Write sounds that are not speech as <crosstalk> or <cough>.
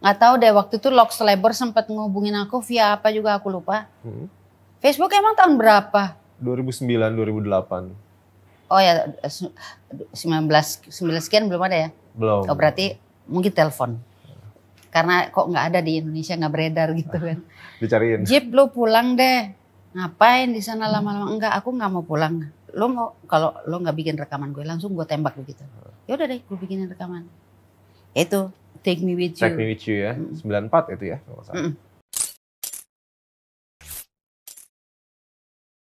nggak tahu deh waktu itu Lok Selebor sempat ngehubungin aku via apa juga aku lupa. Hmm. Facebook emang tahun berapa? 2009 2008. Oh ya 19 19 sekian belum ada ya? Belum. Oh berarti mungkin telepon. Karena kok nggak ada di Indonesia nggak beredar gitu kan. <laughs> Dicariin. Jeep lu pulang deh. Ngapain di sana lama-lama? Enggak, aku nggak mau pulang. Lo mau kalau lo nggak bikin rekaman gue langsung gue tembak begitu. Ya udah deh, gue bikinin rekaman. Ya itu Take Me With You. Take Me With You ya, mm. 94 itu ya kalau Mm.